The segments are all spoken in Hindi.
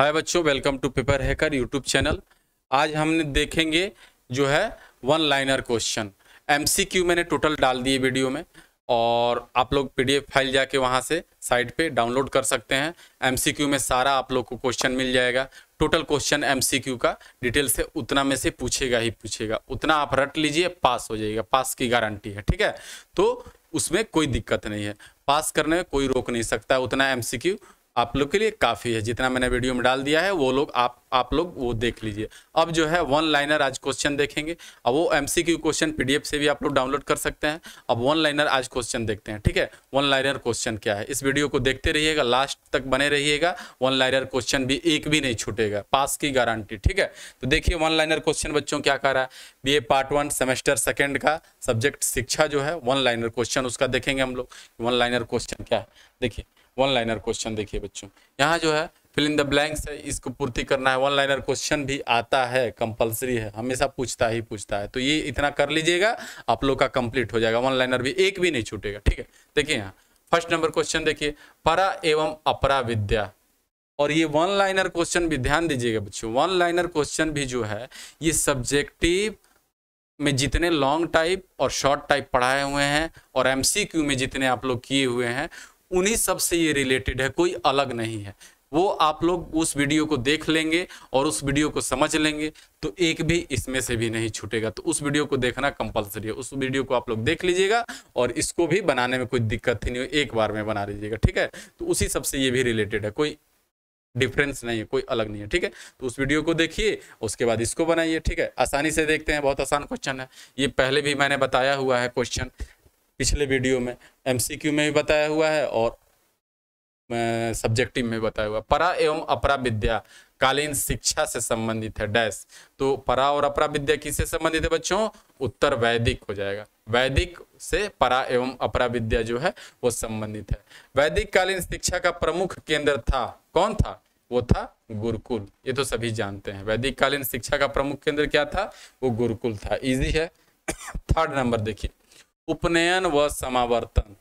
हाय बच्चों welcome to Paper Hacker YouTube channel आज हमने देखेंगे जो है वन लाइनर क्वेश्चन एमसीक्यू मैंने टोटल डाल दिए वीडियो में और आप लोग पीडीएफ फाइल जाके वहाँ से साइट पे डाउनलोड कर सकते हैं एमसीक्यू में सारा आप लोग को क्वेश्चन मिल जाएगा टोटल क्वेश्चन एमसीक्यू का डिटेल से उतना में से पूछेगा ही पूछेगा उतना आप रट लीजिए पास हो जाएगा पास की गारंटी है ठीक है तो उसमें कोई दिक्कत नहीं है पास करने में कोई रोक नहीं सकता उतना एमसीक्यू आप लोग के लिए काफ़ी है जितना मैंने वीडियो में डाल दिया है वो लोग आप आप लोग वो देख लीजिए अब जो है वन लाइनर आज क्वेश्चन देखेंगे अब वो एम क्वेश्चन पी से भी आप लोग डाउनलोड कर सकते हैं अब वन लाइनर आज क्वेश्चन देखते हैं ठीक है वन लाइनर क्वेश्चन क्या है इस वीडियो को देखते रहिएगा लास्ट तक बने रहिएगा वन लाइनर क्वेश्चन भी एक भी नहीं छूटेगा पास की गारंटी ठीक है तो देखिए वन लाइनर क्वेश्चन बच्चों क्या कर रहा है B part one semester second का सब्जेक्ट शिक्षा जो है वन लाइनर क्वेश्चन उसका देखेंगे हम लोग वन लाइनर क्वेश्चन क्या है देखिए वन लाइनर क्वेश्चन देखिए बच्चों यहाँ जो है फिल इन द ब्लैंक्स है इसको पूर्ति करना है वन लाइनर क्वेश्चन भी आता है कंपलसरी है हमेशा पूछता ही पूछता है तो ये इतना कर लीजिएगा आप लोग का कंप्लीट हो जाएगा वन लाइनर भी एक भी नहीं छूटेगा ठीक है देखिए यहाँ फर्स्ट नंबर क्वेश्चन देखिए परा एवं अपरा विद्या और ये वन लाइनर क्वेश्चन भी ध्यान दीजिएगा बच्चों वन लाइनर क्वेश्चन भी जो है ये सब्जेक्टिव में जितने लॉन्ग टाइप और शॉर्ट टाइप पढ़ाए हुए हैं और एमसीक्यू में जितने आप लोग किए हुए हैं उन्हीं सब से ये रिलेटेड है कोई अलग नहीं है वो आप लोग उस वीडियो को देख लेंगे और उस वीडियो को समझ लेंगे तो एक भी इसमें से भी नहीं छूटेगा तो उस वीडियो को देखना कंपलसरी है उस वीडियो को आप लोग देख लीजिएगा और इसको भी बनाने में कोई दिक्कत ही नहीं हो एक बार में बना लीजिएगा ठीक है तो उसी सबसे ये भी रिलेटेड है कोई डिफरेंस नहीं है कोई अलग नहीं है ठीक है तो उस वीडियो को देखिए उसके बाद इसको बनाइए ठीक है आसानी से देखते हैं बहुत आसान क्वेश्चन है ये पहले भी मैंने बताया हुआ है क्वेश्चन पिछले वीडियो में एमसीक्यू में भी बताया हुआ है और सब्जेक्टिव में बताया हुआ परा एवं अपरा विद्या कालीन शिक्षा से संबंधित है डैश तो परा और अपरा विद्या किससे संबंधित है बच्चों उत्तर वैदिक हो जाएगा वैदिक से परा एवं अपरा विद्या जो है वो संबंधित है वैदिक कालीन शिक्षा का प्रमुख केंद्र था कौन था वो था गुरुकुल ये तो सभी जानते हैं वैदिक कालीन शिक्षा का प्रमुख केंद्र क्या था वो गुरुकुल था इजी है थर्ड नंबर देखिए उपनयन व समावर्तन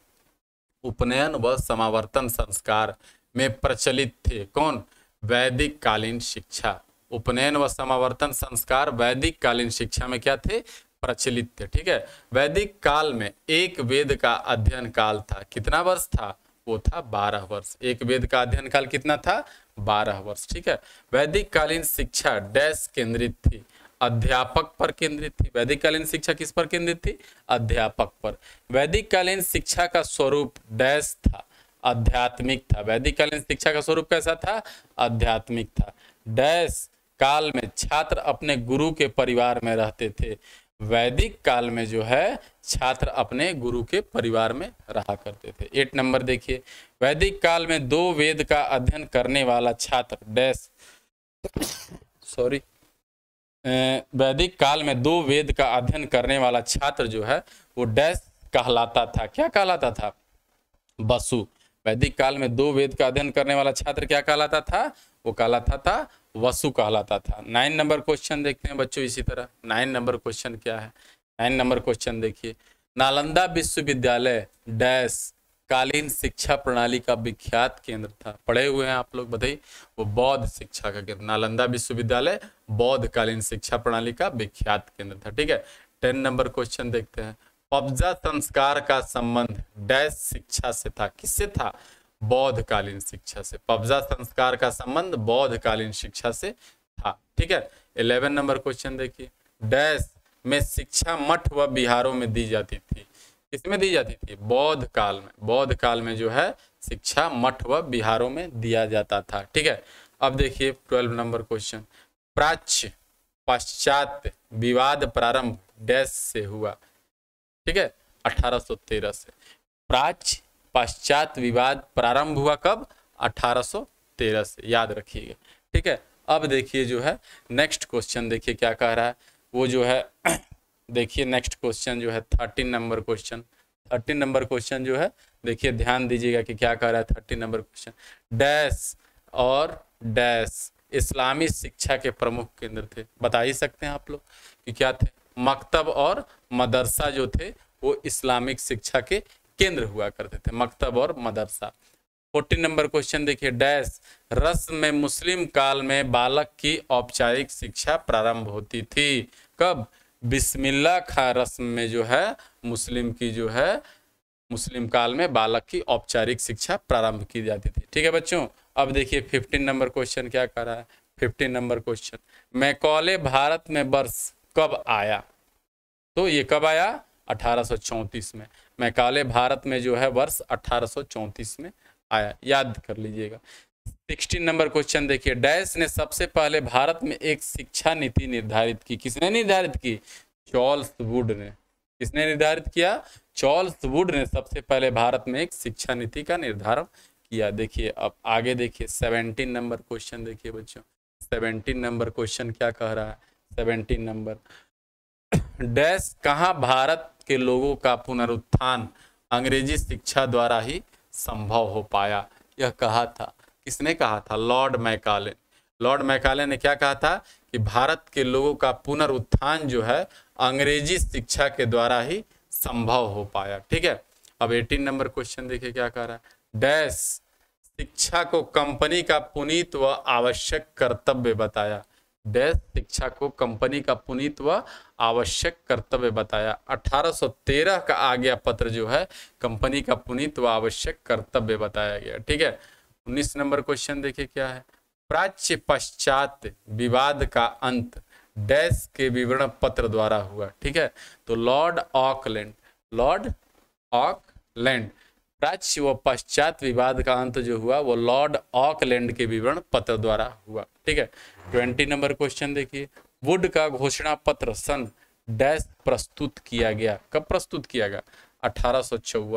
उपनयन व समावर्तन संस्कार में प्रचलित थे कौन वैदिक कालीन शिक्षा उपनयन व समावर्तन संस्कार वैदिक कालीन शिक्षा में क्या थे प्रचलित थे ठीक है वैदिक काल में एक वेद का अध्ययन काल था कितना वर्ष था वो था बारह वर्ष एक वेद का अध्ययन काल कितना था बारह वर्ष ठीक है वैदिक कालीन शिक्षा डैश केंद्रित थी अध्यापक पर केंद्रित थी वैदिक कालीन शिक्षा किस पर केंद्रित थी अध्यापक पर वैदिक कालीन शिक्षा का स्वरूप डैश था आध्यात्मिक था वैदिक कालीन शिक्षा का स्वरूप कैसा था आध्यात्मिक था डैश काल में छात्र अपने गुरु के परिवार में रहते थे वैदिक काल में जो है छात्र अपने गुरु के परिवार में रहा करते थे एट नंबर देखिए वैदिक काल में दो वेद का अध्ययन करने वाला छात्र डैश सॉरी वैदिक काल में दो वेद का अध्ययन करने वाला छात्र जो है वो डैश कहलाता था क्या कहलाता था वसु वैदिक काल में दो वेद का अध्ययन करने वाला छात्र क्या कहलाता था वो कहलाता था वसु कहलाता था नाइन नंबर क्वेश्चन देखते हैं बच्चों इसी तरह नाइन नंबर क्वेश्चन क्या है नाइन नंबर क्वेश्चन देखिए नालंदा विश्वविद्यालय डैश तत्कालीन शिक्षा प्रणाली का विख्यात केंद्र था पढ़े हुए हैं आप लोग बताइए वो बौद्ध शिक्षा का केंद्र नालंदा विश्वविद्यालय बौद्धकालीन शिक्षा प्रणाली का विख्यात केंद्र था ठीक है टेन नंबर क्वेश्चन देखते हैं कब्जा संस्कार का संबंध डैश शिक्षा से था किससे था बौद्धकालीन शिक्षा से कब्जा संस्कार का संबंध बौद्धकालीन शिक्षा से था ठीक है इलेवन नंबर क्वेश्चन देखिए डैश में शिक्षा मठ व बिहारों में दी जाती थी इसमें दी जाती थी बौद्ध काल में बौद्ध काल में जो है शिक्षा मठ व बिहारों में दिया जाता था ठीक है अब देखिए ट्वेल्व नंबर क्वेश्चन प्राच्य पाश्चात्य विवाद प्रारंभ डैश से हुआ ठीक है 1813 से प्राच्य पाश्चात्य विवाद प्रारंभ हुआ कब 1813 से याद रखिएगा ठीक है अब देखिए जो है नेक्स्ट क्वेश्चन देखिए क्या कह रहा है वो जो है देखिए नेक्स्ट क्वेश्चन जो है thirteen number question thirteen number question जो है देखिए ध्यान दीजिएगा कि क्या कर रहा है थर्टीन नंबर क्वेश्चन डैश और डैश इस्लामी शिक्षा के प्रमुख केंद्र थे बता ही सकते हैं आप लोग कि क्या थे मकतब और मदरसा जो थे वो इस्लामिक शिक्षा के केंद्र हुआ करते थे मकतब और मदरसा फोर्टीन नंबर क्वेश्चन देखिए डैश रस्म में मुस्लिम काल में बालक की औपचारिक शिक्षा प्रारंभ होती थी कब बिस्मिल्ला खा रस्म में जो है मुस्लिम की जो है मुस्लिम काल में बालक की औपचारिक शिक्षा प्रारंभ की जाती थी ठीक है बच्चों अब देखिए फिफ्टीन नंबर क्वेश्चन क्या कर रहा है फिफ्टीन नंबर क्वेश्चन मैकौले भारत में वर्ष कब आया तो ये कब आया 1834 में मैकाले भारत में जो है वर्ष 1834 में आया याद कर लीजिएगा सिक्सटीन नंबर क्वेश्चन देखिए डैश ने सबसे पहले भारत में एक शिक्षा नीति निर्धारित की किसने निर्धारित की चॉल्स वुड ने किसने निर्धारित किया चॉल्स वुड ने सबसे पहले भारत में एक शिक्षा नीति का निर्धारण किया देखिए अब आगे देखिए सेवनटीन नंबर क्वेश्चन देखिए बच्चों सेवनटीन नंबर क्वेश्चन क्या कह रहा है सेवनटीन नंबर डैश कहाँ भारत के लोगों का पुनरुत्थान अंग्रेजी शिक्षा द्वारा ही संभव हो पाया यह कहा था किसने कहा था लॉर्ड मैकाले लॉर्ड मैकाले ने क्या कहा था कि भारत के लोगों का पुनरुत्थान जो है अंग्रेजी शिक्षा के द्वारा ही संभव हो पाया ठीक है अब 18 नंबर क्वेश्चन देखिए क्या कह रहा है डैश शिक्षा को कंपनी का पुनीत व आवश्यक कर्तव्य बताया डैश शिक्षा को कंपनी का पुनीत व आवश्यक कर्तव्य बताया 1813 का आज्ञा पत्र जो है कंपनी का पुनीत व आवश्यक कर्तव्य बताया गया ठीक है उन्नीस नंबर क्वेश्चन देखिए क्या है प्राच्य पश्चात विवाद का अंत डैश के विवरण पत्र द्वारा हुआ ठीक है तो लॉर्ड ऑकलैंड लॉर्ड ऑकलैंड प्राच्य व पश्चात विवाद का अंत जो हुआ वो लॉर्ड ऑकलैंड के विवरण पत्र द्वारा हुआ ठीक है ट्वेंटी नंबर क्वेश्चन देखिए वुड का घोषणा पत्र सन डैश प्रस्तुत किया गया कब प्रस्तुत किया गया अठारह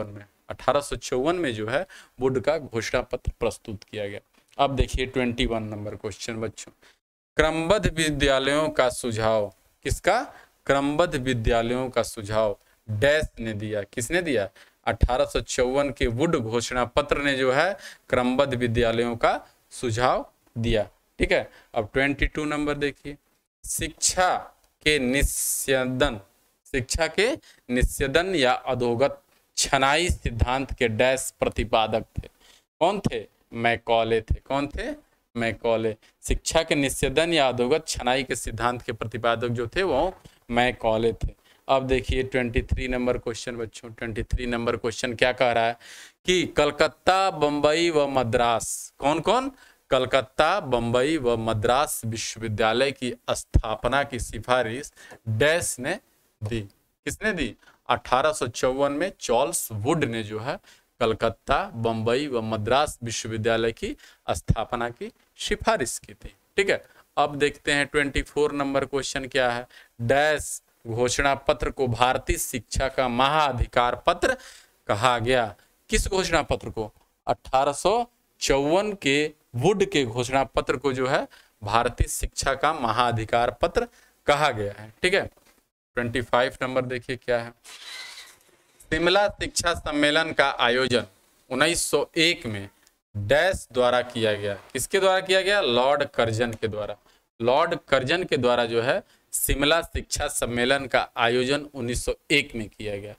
में 1854 में जो है बुड का घोषणा पत्र प्रस्तुत किया गया अब देखिए 21 नंबर क्वेश्चन बच्चों क्रमबद्ध विद्यालयों का सुझाव किसका क्रमबद्ध विद्यालयों का सुझाव डैश ने दिया किसने दिया अठारह के वुड घोषणा पत्र ने जो है क्रमबद्ध विद्यालयों का सुझाव दिया ठीक है अब 22 नंबर देखिए शिक्षा के निस्यदन शिक्षा के निस्यदन या अधोगत छनाई सिद्धांत के डैश प्रतिपादक थे कौन थे मैकॉले थे कौन थे मैकॉले शिक्षा के निषेधन या अधोगत छनाई के सिद्धांत के प्रतिपादक जो थे वो मैकॉले थे अब देखिए 23 नंबर क्वेश्चन बच्चों 23 नंबर क्वेश्चन क्या कह रहा है कि कलकत्ता बंबई व मद्रास कौन कौन कलकत्ता बंबई व मद्रास विश्वविद्यालय की स्थापना की सिफारिश डैश ने दी किसने दी अठारह में चार्ल्स वुड ने जो है कलकत्ता बंबई व मद्रास विश्वविद्यालय की स्थापना की सिफारिश की थी ठीक है अब देखते हैं ट्वेंटी नंबर क्वेश्चन क्या है डैश घोषणा पत्र को भारतीय शिक्षा का महाअधिकार पत्र कहा गया किस घोषणा पत्र को अठारह के वुड के घोषणा पत्र को जो है भारतीय शिक्षा का महाअधिकार पत्र कहा गया है ठीक है ट्वेंटी फाइव नंबर देखिए क्या है शिमला शिक्षा सम्मेलन का आयोजन 1901 में डैश द्वारा किया गया किसके द्वारा किया गया लॉर्ड कर्जन के द्वारा लॉर्ड कर्जन के द्वारा जो है शिमला शिक्षा सम्मेलन का आयोजन 1901 में किया गया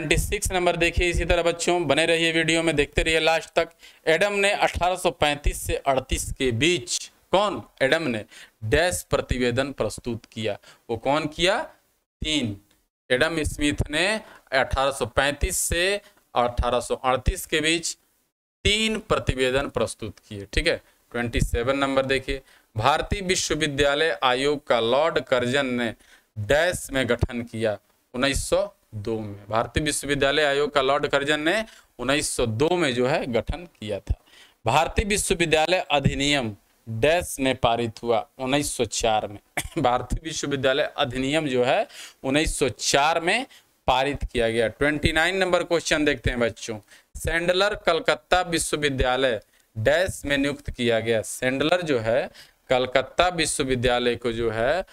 26 नंबर देखिए इसी तरह बच्चों बने रहिए वीडियो में देखते रहिए लास्ट तक एडम ने 1835 से 38 के बीच कौन एडम ने डैश प्रतिवेदन प्रस्तुत किया वो कौन किया तीन एडम स्मिथ ने 1835 से 1838 के बीच तीन प्रतिवेदन प्रस्तुत किए ठीक है 27 नंबर देखिए भारतीय विश्वविद्यालय आयोग का लॉर्ड कर्जन ने डैश में गठन किया 1902 में भारतीय विश्वविद्यालय आयोग का लॉर्ड कर्जन ने 1902 में जो है गठन किया था भारतीय विश्वविद्यालय अधिनियम डैश में पारित हुआ 1904 में भारतीय विश्वविद्यालय अधिनियम जो है 1904 में पारित किया गया 29 नंबर क्वेश्चन देखते हैं बच्चों सेंडलर कलकत्ता विश्वविद्यालय डैश में नियुक्त किया गया सेंडलर जो है कलकत्ता विश्वविद्यालय को जो है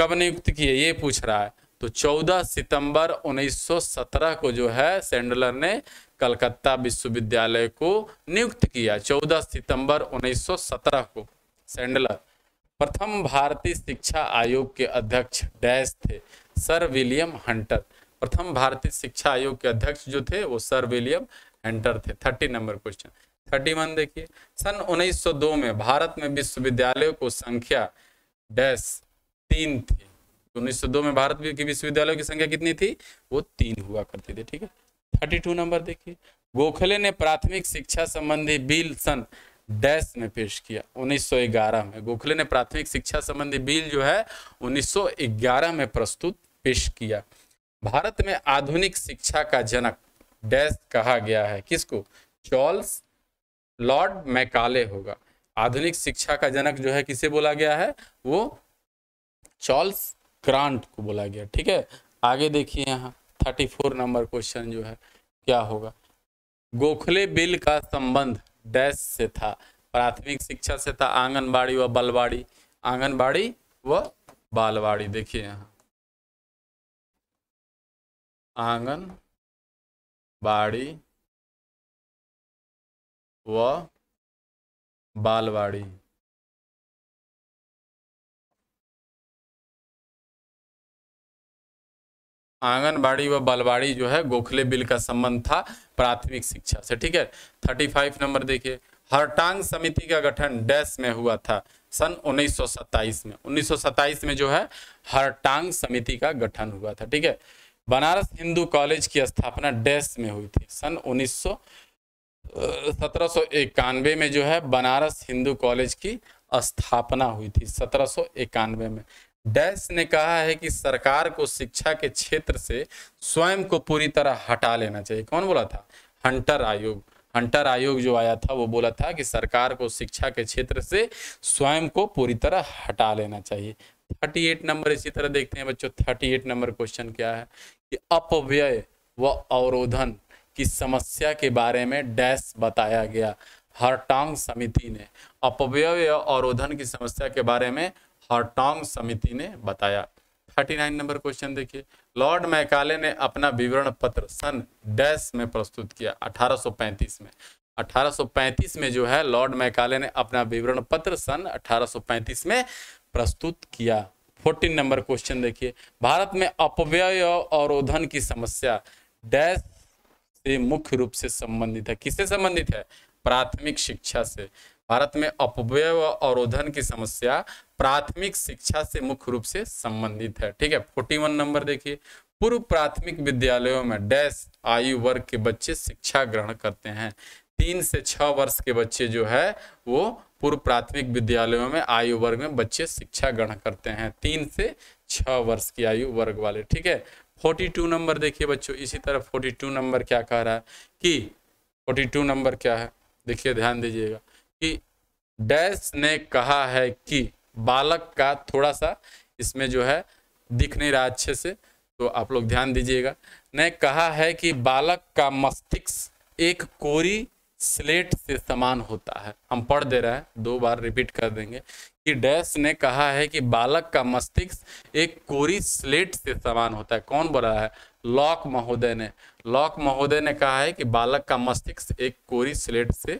कब नियुक्त किया ये पूछ रहा है तो 14 सितंबर 1917 को जो है सेंडलर ने कलकत्ता विश्वविद्यालय को नियुक्त किया 14 सितंबर 1917 को सेंडलर प्रथम भारतीय शिक्षा आयोग के अध्यक्ष डैश थे सर विलियम हंटर प्रथम भारतीय शिक्षा आयोग के अध्यक्ष जो थे वो सर विलियम हंटर थे thirty number question thirty one देखिए सन 1902 में भारत में विश्वविद्यालयों को संख्या डैश तीन थी 1902 में भारत के विश्वविद्यालयों की संख्या कितनी थी वो तीन हुआ करती थी ठीक है थर्टी टू नंबर देखिए गोखले ने प्राथमिक शिक्षा संबंधी बिल सन डैश में पेश किया 1911 में गोखले ने प्राथमिक शिक्षा संबंधी बिल जो है 1911 में प्रस्तुत पेश किया भारत में आधुनिक शिक्षा का जनक डैश कहा गया है किसको चार्ल्स लॉर्ड मैकाले होगा आधुनिक शिक्षा का जनक जो है किसे बोला गया है वो चार्ल्स ग्रांट को बोला गया ठीक है आगे देखिए यहाँ थर्टी फोर नंबर क्वेश्चन जो है क्या होगा गोखले बिल का संबंध डैश से था प्राथमिक शिक्षा से था आंगनबाड़ी व बालवाड़ी आंगनबाड़ी व बालवाड़ी देखिए यहाँ आंगन बाड़ी व बालवाड़ी आंगनबाड़ी व बालवाड़ी जो है गोखले बिल का संबंध था प्राथमिक शिक्षा से ठीक है थर्टी फाइव नंबर देखिए हरटांग समिति का गठन डैश में हुआ था सन उन्नीस में उन्नीस में जो है हरटांग समिति का गठन हुआ था ठीक है बनारस हिंदू कॉलेज की स्थापना डैश में हुई थी सन उन्नीस सत्रह में जो है बनारस हिंदू कॉलेज की स्थापना हुई थी सत्रह में डैश ने कहा है कि सरकार को शिक्षा के क्षेत्र से स्वयं को पूरी तरह हटा लेना चाहिए कौन बोला था हंटर आयोग हंटर आयोग जो आया था वो बोला था कि सरकार को शिक्षा के क्षेत्र से स्वयं को पूरी तरह हटा लेना चाहिए 38 नंबर इसी तरह देखते हैं बच्चों 38 नंबर क्वेश्चन क्या है कि अपव्यय व अवरोधन की समस्या के बारे में डैश बताया गया हरटांग समिति ने अपव्यय और अवरोधन की समस्या के बारे में हॉटोंग समिति ने बताया थर्टी नाइन नंबर क्वेश्चन देखिए लॉर्ड मैकाले ने अपना विवरण पत्र सन डैश में प्रस्तुत किया 1835 में 1835 में जो है लॉर्ड मैकाले ने अपना विवरण पत्र सन 1835 में प्रस्तुत किया 14 नंबर क्वेश्चन देखिए भारत में अपव्यय और उधन की समस्या डैश से मुख्य रूप से संबंधित है किससे संबंधित है प्राथमिक शिक्षा से भारत में अपव्यय व अवरोधन की समस्या प्राथमिक शिक्षा से मुख्य रूप से संबंधित है ठीक है फोर्टी वन नंबर देखिए पूर्व प्राथमिक विद्यालयों में डैश आयु वर्ग के बच्चे शिक्षा ग्रहण करते हैं तीन से छह वर्ष के बच्चे जो है वो पूर्व प्राथमिक विद्यालयों में आयु वर्ग में बच्चे शिक्षा ग्रहण करते हैं तीन से छह वर्ष की आयु वर्ग वाले ठीक है फोर्टी टू नंबर देखिए बच्चों इसी तरह फोर्टी टू नंबर क्या कह रहा है कि फोर्टी टू नंबर क्या है देखिए ध्यान दीजिएगा कि डैश ने कहा है कि बालक का थोड़ा सा इसमें जो है दिख नहीं रहा अच्छे से तो आप लोग ध्यान दीजिएगा ने कहा है कि बालक का मस्तिष्क एक कोरी स्लेट से समान होता है हम पढ़ दे रहे हैं दो बार रिपीट कर देंगे कि डैश ने कहा है कि बालक का मस्तिष्क एक कोरी स्लेट से समान होता है कौन बोला है लॉक महोदय ने लॉक महोदय ने कहा है कि बालक का मस्तिष्क एक कोरी स्लेट से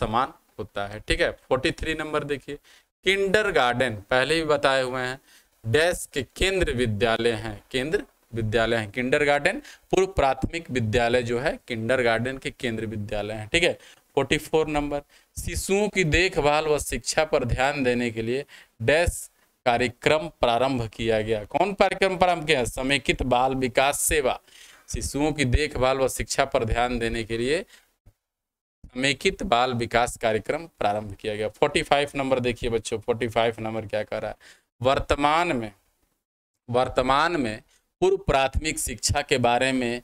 समान होता है ठीक है फोर्टी थ्री नंबर देखिए किंडर गार्डन पहले भी बताए हुए हैं डैश के केंद्र विद्यालय हैं केंद्र विद्यालय हैं किंडर गार्डन पूर्व प्राथमिक विद्यालय जो है किंडर गार्डन के केंद्र विद्यालय हैं ठीक है फोर्टी फोर नंबर शिशुओं की देखभाल व शिक्षा पर ध्यान देने के लिए डैश कार्यक्रम प्रारंभ किया गया कौन कार्यक्रम प्रारंभ किया समेकित बाल विकास सेवा शिशुओं की देखभाल व शिक्षा पर ध्यान देने के लिए समेकित बाल विकास कार्यक्रम प्रारंभ किया गया 45 नंबर देखिए बच्चों 45 नंबर क्या कर रहा है वर्तमान में वर्तमान में पूर्व प्राथमिक शिक्षा के बारे में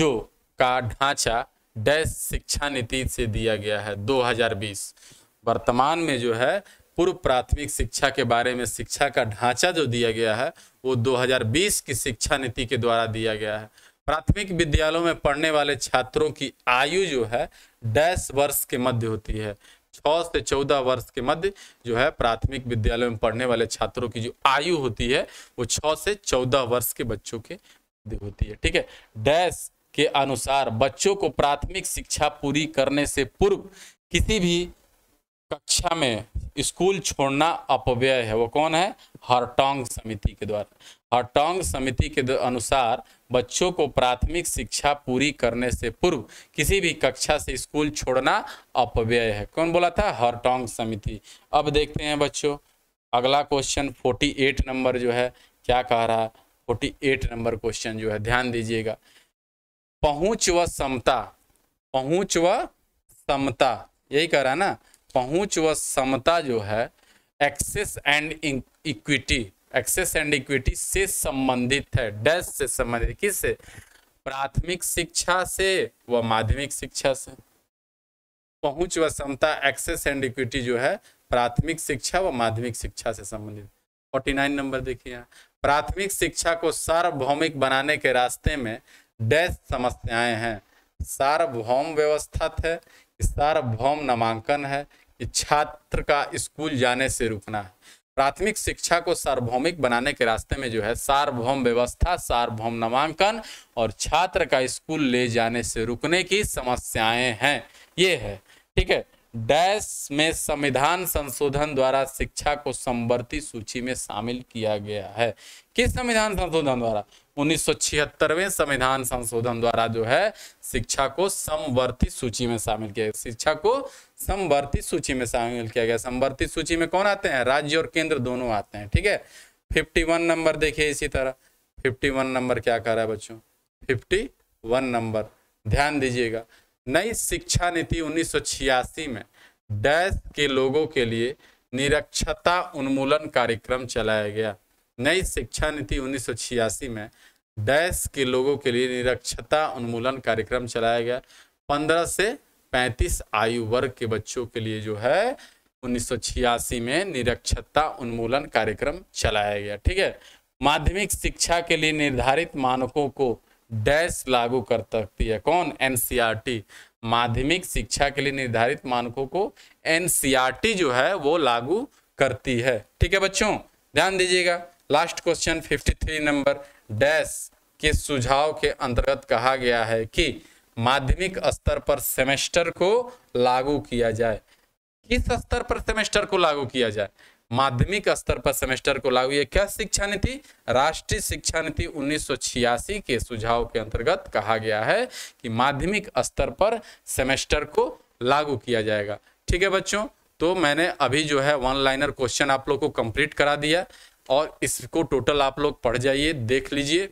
जो का ढांचा डैश शिक्षा नीति से दिया गया है 2020 वर्तमान में जो है पूर्व प्राथमिक शिक्षा के बारे में शिक्षा का ढांचा जो दिया गया है वो 2020 की शिक्षा नीति के द्वारा दिया गया है प्राथमिक विद्यालयों में पढ़ने वाले छात्रों की आयु जो है दस वर्ष के मध्य होती है छः से चौदह वर्ष के मध्य जो है प्राथमिक विद्यालय में पढ़ने वाले छात्रों की जो आयु होती है वो छः से चौदह वर्ष के बच्चों के मध्य होती है ठीक है डैश के अनुसार बच्चों को प्राथमिक शिक्षा पूरी करने से पूर्व किसी भी कक्षा में स्कूल छोड़ना अपव्यय है वो कौन है हरटोंग समिति के द्वारा हरटोंग समिति के अनुसार बच्चों को प्राथमिक शिक्षा पूरी करने से पूर्व किसी भी कक्षा से स्कूल छोड़ना अपव्यय है कौन बोला था हरटोंग समिति अब देखते हैं बच्चों अगला क्वेश्चन 48 नंबर जो है क्या कह रहा है 48 नंबर क्वेश्चन जो है ध्यान दीजिएगा पहुंच व समता पहुंच व समता यही कह रहा है ना पहुंच व समता जो है access and equity access and equity से संबंधित है डैश से संबंधित किस प्राथमिक शिक्षा से व माध्यमिक शिक्षा से पहुंच व समता एक्सेस एंड इक्विटी जो है प्राथमिक शिक्षा व माध्यमिक शिक्षा से संबंधित 49 नंबर देखिए यहाँ प्राथमिक शिक्षा को सार्वभौमिक बनाने के रास्ते में डैश समस्याएं हैं सार्वभौम व्यवस्था है सार्वभौम नामांकन है छात्र का स्कूल जाने से रुकना है प्राथमिक शिक्षा को सार्वभौमिक बनाने के रास्ते में जो है सार्वभौम व्यवस्था सार्वभौम नामांकन और छात्र का स्कूल ले जाने से रुकने की समस्याएं हैं ये है ठीक है डैश में संविधान संशोधन द्वारा शिक्षा को संवर्ती सूची में शामिल किया गया है किस संविधान संशोधन द्वारा उन्नीस सौ संविधान संशोधन द्वारा जो है शिक्षा को समवर्ती सूची में शामिल किया शिक्षा को समवर्ती सूची में शामिल किया गया समवर्ती सूची में कौन आते हैं राज्य और केंद्र दोनों आते हैं ठीक है फिफ्टी वन नंबर देखिए इसी तरह फिफ्टी वन नंबर क्या कर रहा है बच्चों फिफ्टी वन नंबर ध्यान दीजिएगा नई शिक्षा नीति छियासी में डैश के लोगों के लिए निरक्षता उन्मूलन कार्यक्रम चलाया गया नई शिक्षा नीति उन्नीस में डैश के लोगों के लिए निरक्षता उन्मूलन कार्यक्रम चलाया गया 15 से पैंतीस आयु वर्ग के बच्चों के लिए जो है उन्नीस में निरक्षरता उन्मूलन कार्यक्रम चलाया गया ठीक है माध्यमिक शिक्षा के लिए निर्धारित मानकों को डैश लागू कर सकती है कौन एन माध्यमिक शिक्षा के लिए निर्धारित मानकों को एन जो है वो लागू करती है ठीक है बच्चों ध्यान दीजिएगा लास्ट क्वेश्चन 53 नंबर डैश के सुझाव के अंतर्गत कहा गया है कि माध्यमिक स्तर पर सेमेस्टर को लागू किया जाए किस स्तर पर सेमेस्टर को लागू किया जाए माध्यमिक स्तर पर सेमेस्टर को लागू यह क्या शिक्षा नीति राष्ट्रीय शिक्षा नीति 1986 के सुझाव के अंतर्गत कहा गया है कि माध्यमिक स्तर पर सेमेस्टर को लागू किया जाएगा ठीक है बच्चों तो मैंने अभी जो है वन लाइनर क्वेश्चन आप लोग को कंप्लीट करा दिया और इसको टोटल आप लोग पढ़ जाइए देख लीजिए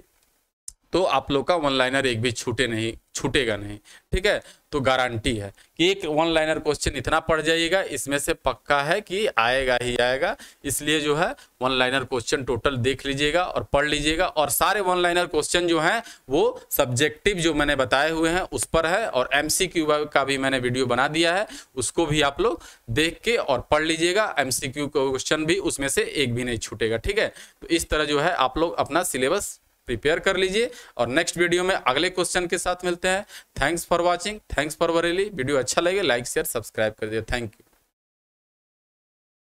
तो आप लोग का वन लाइनर एक भी छूटे नहीं छूटेगा नहीं ठीक है तो गारंटी है कि एक वन लाइनर क्वेश्चन इतना पढ़ जाइएगा इसमें से पक्का है कि आएगा ही आएगा इसलिए जो है वन लाइनर क्वेश्चन टोटल देख लीजिएगा और पढ़ लीजिएगा और सारे वन लाइनर क्वेश्चन जो हैं वो सब्जेक्टिव जो मैंने बताए हुए हैं उस पर है और एम का भी मैंने वीडियो बना दिया है उसको भी आप लोग देख के और पढ़ लीजिएगा एम क्वेश्चन भी उसमें से एक भी नहीं छूटेगा ठीक है तो इस तरह जो है आप लोग अपना सिलेबस प्रिपेयर कर लीजिए और नेक्स्ट वीडियो में अगले क्वेश्चन के साथ मिलते हैं thanks for watching thanks for वरेली वीडियो अच्छा लगे लाइक शेयर सब्सक्राइब कर दिए थैंक यू